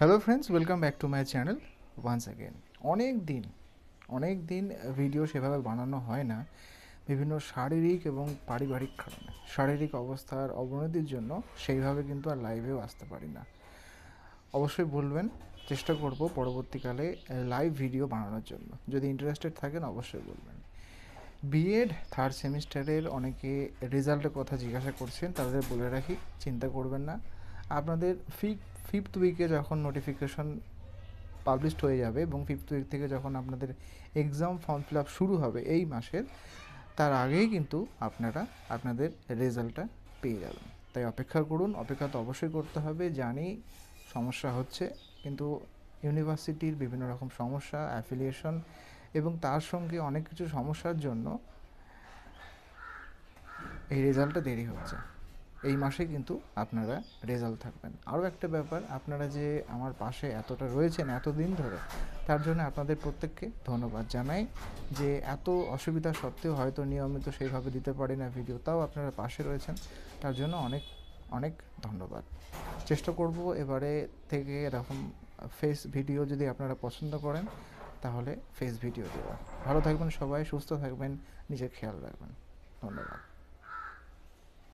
hello friends welcome back to my channel once again অনেক দিন অনেক দিন ভিডিও সেভাবে বানানো হয় না বিভিন্ন শারীরিক এবং পারিবারিক কারণে শারীরিক অবস্থার অবনতির জন্য সেইভাবে কিন্তু আর লাইভেও আসতে পারি না অবশ্যই বলবেন চেষ্টা করব পরবর্তীকালে লাইভ ভিডিও বানানোর জন্য যদি ইন্টারেস্টেড থাকেন অবশ্যই বলবেন বিএড থার্ড সেমিস্টারের অনেকে রেজাল্টের কথা জিজ্ঞাসা করছেন তাদের বলে রাখি চিন্তা করবেন না আপনাদের ফিফ ফিফথ উইকে যখন নোটিফিকেশন পাবলিশড হয়ে যাবে এবং ফিফথ উইক থেকে যখন আপনাদের এক্সাম ফর্ম ফিল আপ শুরু হবে এই মাসের তার আগেই কিন্তু আপনারা আপনাদের রেজাল্টটা পেয়ে যাবেন তাই অপেক্ষা করুন অপেক্ষা তো অবশ্যই করতে হবে জানি সমস্যা হচ্ছে কিন্তু ইউনিভার্সিটির বিভিন্ন রকম সমস্যা অ্যাফিলিয়েশন এবং তার সঙ্গে অনেক কিছু সমস্যার জন্য এই রেজাল্টটা দেরি হচ্ছে এই মাসে কিন্তু আপনারা রেজাল্ট থাকবেন আরও একটা ব্যাপার আপনারা যে আমার পাশে এতটা রয়েছেন এতদিন ধরে তার জন্য আপনাদের প্রত্যেককে ধন্যবাদ জানাই যে এত অসুবিধা সত্ত্বেও হয়তো নিয়মিত সেইভাবে দিতে পারি না ভিডিও তাও আপনারা পাশে রয়েছেন তার জন্য অনেক অনেক ধন্যবাদ চেষ্টা করব এবারে থেকে এরকম ফেস ভিডিও যদি আপনারা পছন্দ করেন তাহলে ফেস ভিডিও দেওয়া ভালো থাকবেন সবাই সুস্থ থাকবেন নিজের খেয়াল রাখবেন ধন্যবাদ